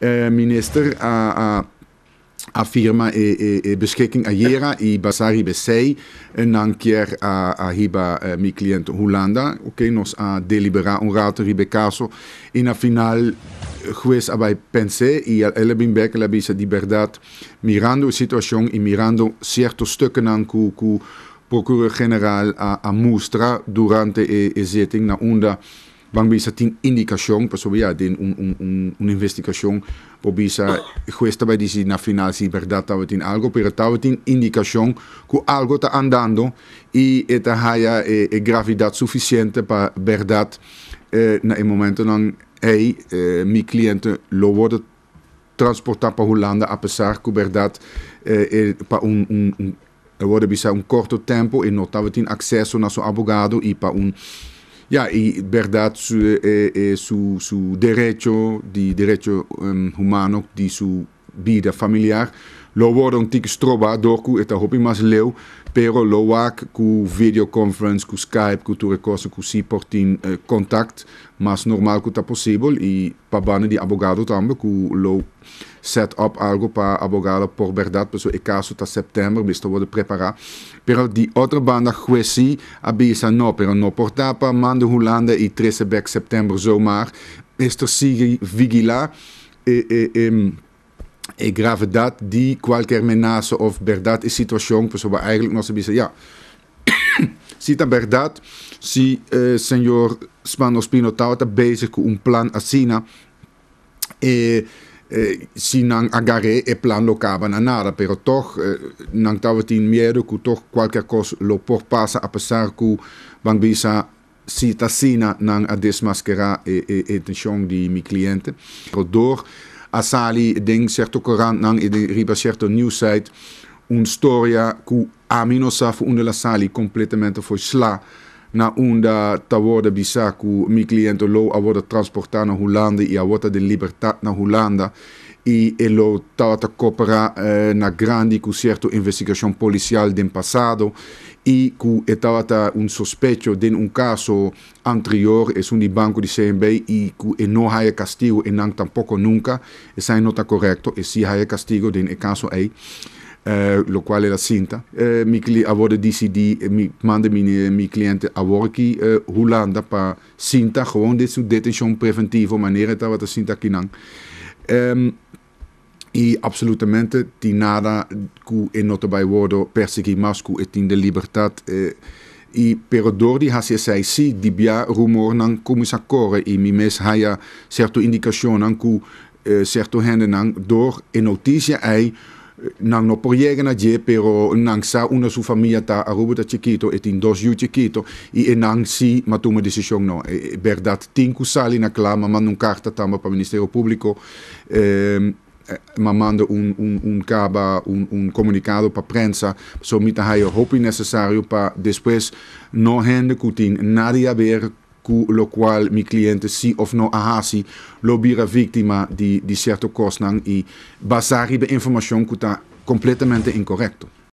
Eh, minister, a, a a firma e, e, e beschikking a jera i basari besei nankier a, a hiba a, eh, mi client Holanda ok nos a deliberar un rato ribe caso In na final juez abai pensé e ele bin bek la bisa di verdad mirando situação e mirando cierto stukken an ku ku procureur general a, a mustra durante e, e zitting na unda Bangbisa tem indicação, pessoal, yeah, un, un, un, un uma investigação, obisa, cuesta vai dizer na final se verdade estava algo, pero estava tem indicação algo ta andando e esta haya e, e het eh, eh, suficiente pa verdade eh, na momento nan, hey, eh, mi cliente lo wordt transportar apesar eh, un, un, un, un, Ja, verdad, su, eh, eh, su, su derecho, de derecho um, humano, de su vida familiar, Lo un tiki stroba doku eta hopi mas leu, pero lo wak ku videoconference, ku Skype, ku ture ku si portin eh, contact, mas normal ku ta possible i pa bane di abogado tambe ku lo set up algo pa abogado por verdad, peso e caso ta september bisto wode prepara. Pero di outra banda juesi abisa no, pero no pa mande Holanda i 13 back setembro zomaar. Isto sigue vigila e, e, e e grave dat di qualche menace of dat is situación pues sobre eigenlijk nog nos dice ja dan verdad si eh, senhor Spanos Pinotau tauta bezig com plan assina e eh, eh, si nang agare e plan locaba na nada, pero toch eh, nang tawa tin miedo ku toch qualquer cos lo por pasa a pesar ku bangbisa sita sina nang a desmaskera e, e, e tension di mi cliente. Door Asali-ding zegt ook in Nang Riba zegt een nieuwsite. Un storia ku aminosaf un de la sali completamento voor sla. Na unda taworde bisaku mi cliente lo aworda transporta na hulanda, i aworda de libertad na Hollanda e elo ta copera eh, na grandi cu certo investigação policial del pasado. e che estaba un sospetto de un caso anterior es un banco di CMB y non no hay castigo e non tampoco nunca eso non está correcto e si hay castigo en el caso ahí uh, eh, lo quale era cinta. Uh, mi avore DCD, eh, mi, manda mi, mi cliente avore ki uh, Hollanda pa cinta, gewoon dit soort detention preventivo, manier dat wat de cinta kinang. Um, ehm, y absolutamente nada que en wordo woorden mascu etin de libertad eh, e ha door die HCIC di bia rumor nan accore i mi mes haja certo indicacion an ku eh, certo hende nan door e noticia ai nan no projegen na je pero nan sa una su familia ta arubo ta chiquito et in dos ju chiquito e nan si ma tu ma decision no e, e berdat tin ku sali na clama ma non carta tamba pa ministero publico eh, Eh, mamando um, um, um caba, um, um comunicado para a prensa sobre o roupa necessário para depois não rende nada a ver com o qual meu cliente se ou não ahasi, lo vira vítima de, de certo kostnang e basar informação que está completamente incorreto.